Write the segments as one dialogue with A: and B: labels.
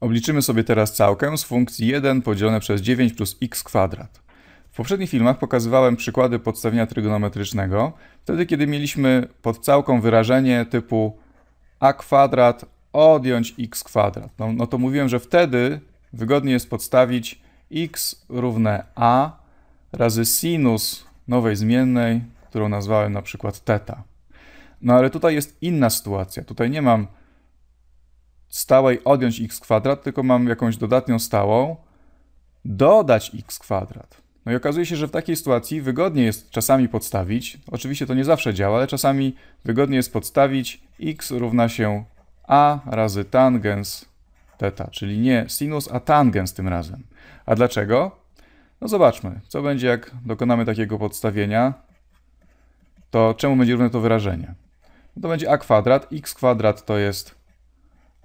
A: Obliczymy sobie teraz całkę z funkcji 1 podzielone przez 9 plus x kwadrat. W poprzednich filmach pokazywałem przykłady podstawienia trygonometrycznego, wtedy kiedy mieliśmy pod całką wyrażenie typu a kwadrat odjąć x kwadrat. No, no to mówiłem, że wtedy wygodnie jest podstawić x równe a razy sinus nowej zmiennej, którą nazwałem na przykład teta. No ale tutaj jest inna sytuacja. Tutaj nie mam stałej odjąć x kwadrat, tylko mam jakąś dodatnią stałą, dodać x kwadrat. No i okazuje się, że w takiej sytuacji wygodnie jest czasami podstawić, oczywiście to nie zawsze działa, ale czasami wygodnie jest podstawić x równa się a razy tangens theta, czyli nie sinus, a tangens tym razem. A dlaczego? No zobaczmy, co będzie jak dokonamy takiego podstawienia, to czemu będzie równe to wyrażenie? No to będzie a kwadrat, x kwadrat to jest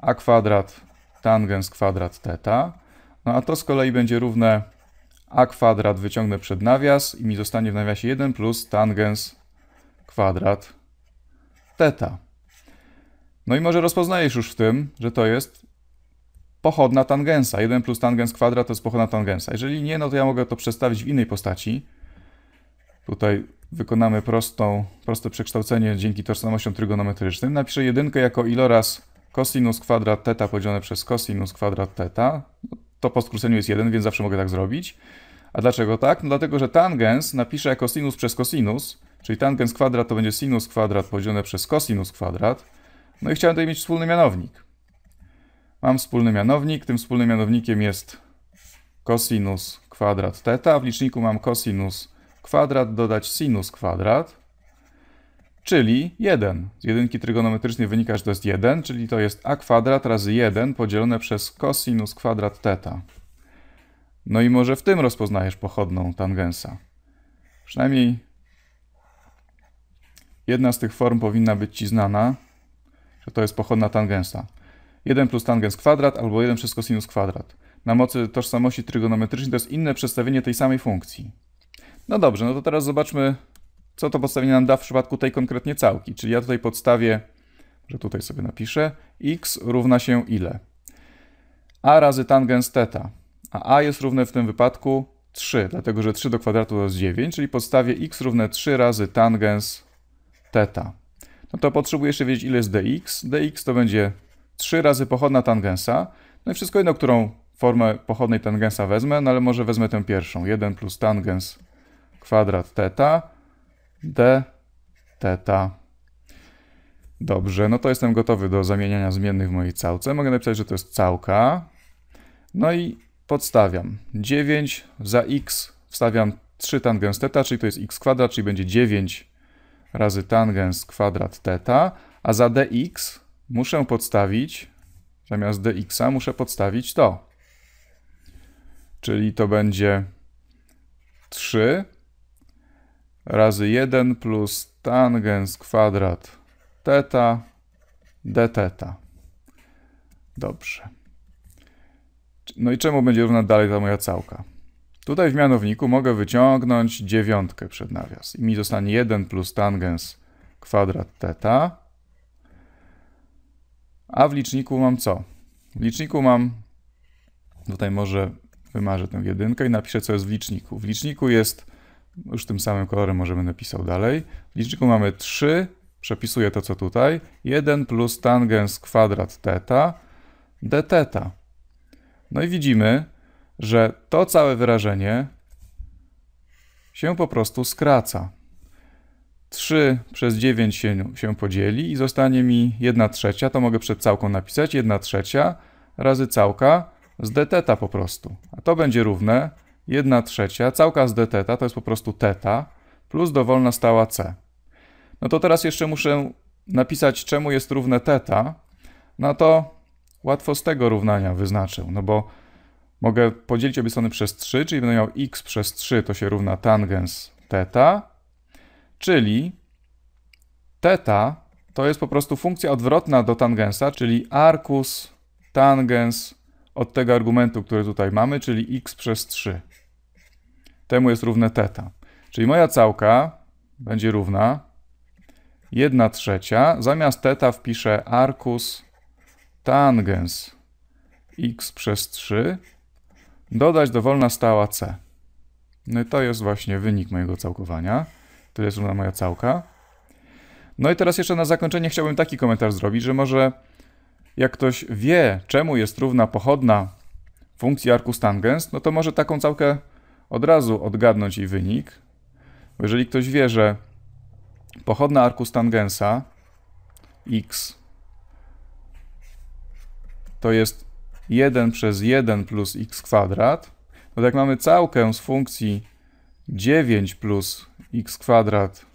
A: a kwadrat tangens kwadrat teta. No a to z kolei będzie równe a kwadrat wyciągnę przed nawias i mi zostanie w nawiasie 1 plus tangens kwadrat teta. No i może rozpoznajesz już w tym, że to jest pochodna tangensa. 1 plus tangens kwadrat to jest pochodna tangensa. Jeżeli nie, no to ja mogę to przedstawić w innej postaci. Tutaj wykonamy prostą, proste przekształcenie dzięki tożsamościom trygonometrycznym. Napiszę jedynkę jako iloraz cosinus kwadrat theta podzielone przez cosinus kwadrat theta, no, to po skróceniu jest 1, więc zawsze mogę tak zrobić. A dlaczego tak? No dlatego, że tangens napiszę jako sinus przez cosinus, czyli tangens kwadrat to będzie sinus kwadrat podzielone przez cosinus kwadrat. No i chciałem tutaj mieć wspólny mianownik. Mam wspólny mianownik, tym wspólnym mianownikiem jest cosinus kwadrat theta. W liczniku mam cosinus kwadrat dodać sinus kwadrat czyli 1. Z jedynki trygonometrycznej wynika, że to jest 1, czyli to jest a kwadrat razy 1 podzielone przez cosinus kwadrat theta. No i może w tym rozpoznajesz pochodną tangensa. Przynajmniej jedna z tych form powinna być ci znana, że to jest pochodna tangensa. 1 plus tangens kwadrat albo 1 przez cosinus kwadrat. Na mocy tożsamości trygonometrycznej to jest inne przedstawienie tej samej funkcji. No dobrze, no to teraz zobaczmy co to podstawienie nam da w przypadku tej konkretnie całki. Czyli ja tutaj podstawię, że tutaj sobie napiszę, x równa się ile? a razy tangens theta, a a jest równe w tym wypadku 3, dlatego że 3 do kwadratu to jest 9, czyli podstawię x równe 3 razy tangens theta. No to potrzebuję jeszcze wiedzieć, ile jest dx. dx to będzie 3 razy pochodna tangensa. No i wszystko jedno, którą formę pochodnej tangensa wezmę, no ale może wezmę tę pierwszą. 1 plus tangens kwadrat theta d teta. Dobrze, no to jestem gotowy do zamieniania zmiennych w mojej całce. Mogę napisać, że to jest całka. No i podstawiam. 9 za x wstawiam 3 tangens teta, czyli to jest x kwadrat, czyli będzie 9 razy tangens kwadrat teta, a za dx muszę podstawić, zamiast dx muszę podstawić to. Czyli to będzie 3 razy 1 plus tangens kwadrat teta dteta. Dobrze. No i czemu będzie równa dalej ta moja całka? Tutaj w mianowniku mogę wyciągnąć dziewiątkę przed nawias i mi zostanie 1 plus tangens kwadrat teta. A w liczniku mam co? W liczniku mam, tutaj może wymarzę tę jedynkę i napiszę co jest w liczniku. W liczniku jest już tym samym kolorem możemy będę dalej. W liczniku mamy 3, przepisuję to co tutaj. 1 plus tangens kwadrat teta d θ. No i widzimy, że to całe wyrażenie się po prostu skraca. 3 przez 9 się, się podzieli i zostanie mi 1 trzecia, to mogę przed całką napisać, 1 trzecia razy całka z dθ po prostu. A to będzie równe 1 trzecia, całka z d to jest po prostu teta, plus dowolna stała c. No to teraz jeszcze muszę napisać, czemu jest równe teta. No to łatwo z tego równania wyznaczę, no bo mogę podzielić obie strony przez 3, czyli będę miał x przez 3 to się równa tangens teta, czyli teta to jest po prostu funkcja odwrotna do tangensa, czyli arcus tangens od tego argumentu, który tutaj mamy, czyli x przez 3 temu jest równe teta. Czyli moja całka będzie równa 1 trzecia. Zamiast teta wpiszę arcus tangens x przez 3. Dodać dowolna stała c. No i to jest właśnie wynik mojego całkowania. To jest równa moja całka. No i teraz jeszcze na zakończenie chciałbym taki komentarz zrobić, że może jak ktoś wie, czemu jest równa pochodna funkcji arcus tangens, no to może taką całkę od razu odgadnąć jej wynik. Bo jeżeli ktoś wie, że pochodna arkus tangensa x to jest 1 przez 1 plus x kwadrat, no to jak mamy całkę z funkcji 9 plus x kwadrat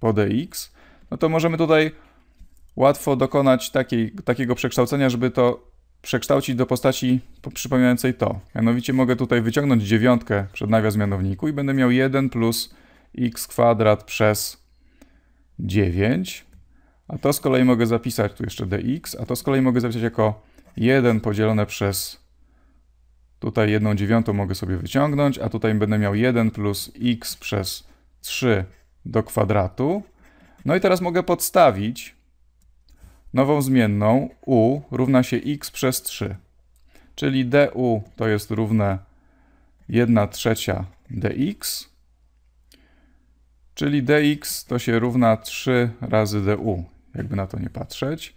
A: po dx, no to możemy tutaj łatwo dokonać takiej, takiego przekształcenia, żeby to przekształcić do postaci przypominającej to. Mianowicie mogę tutaj wyciągnąć dziewiątkę przed nawias mianowniku i będę miał 1 plus x kwadrat przez 9. A to z kolei mogę zapisać, tu jeszcze dx, a to z kolei mogę zapisać jako 1 podzielone przez tutaj 1 dziewiątą mogę sobie wyciągnąć, a tutaj będę miał 1 plus x przez 3 do kwadratu. No i teraz mogę podstawić Nową zmienną u równa się x przez 3, czyli du to jest równe 1 trzecia dx, czyli dx to się równa 3 razy du, jakby na to nie patrzeć.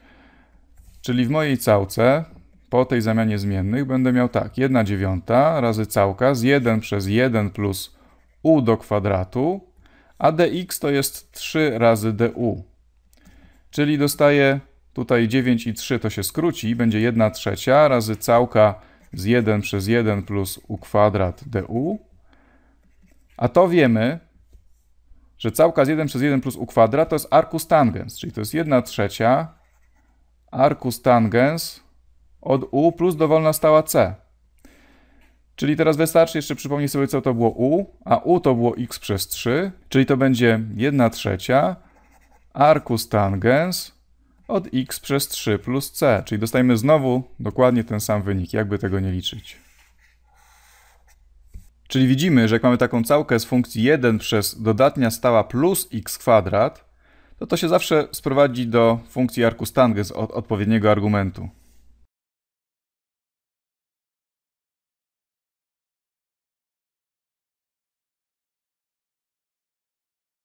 A: Czyli w mojej całce po tej zamianie zmiennych będę miał tak, 1 dziewiąta razy całka z 1 przez 1 plus u do kwadratu, a dx to jest 3 razy du. Czyli dostaję Tutaj 9 i 3 to się skróci i będzie 1 trzecia razy całka z 1 przez 1 plus u kwadrat du. A to wiemy, że całka z 1 przez 1 plus u kwadrat to jest arcus tangens, czyli to jest 1 trzecia arcus tangens od u plus dowolna stała c. Czyli teraz wystarczy jeszcze przypomnieć sobie, co to było u, a u to było x przez 3, czyli to będzie 1 trzecia arcus tangens od x przez 3 plus c, czyli dostajemy znowu dokładnie ten sam wynik, jakby tego nie liczyć. Czyli widzimy, że jak mamy taką całkę z funkcji 1 przez dodatnia stała plus x kwadrat, to to się zawsze sprowadzi do funkcji arkustangens od odpowiedniego argumentu.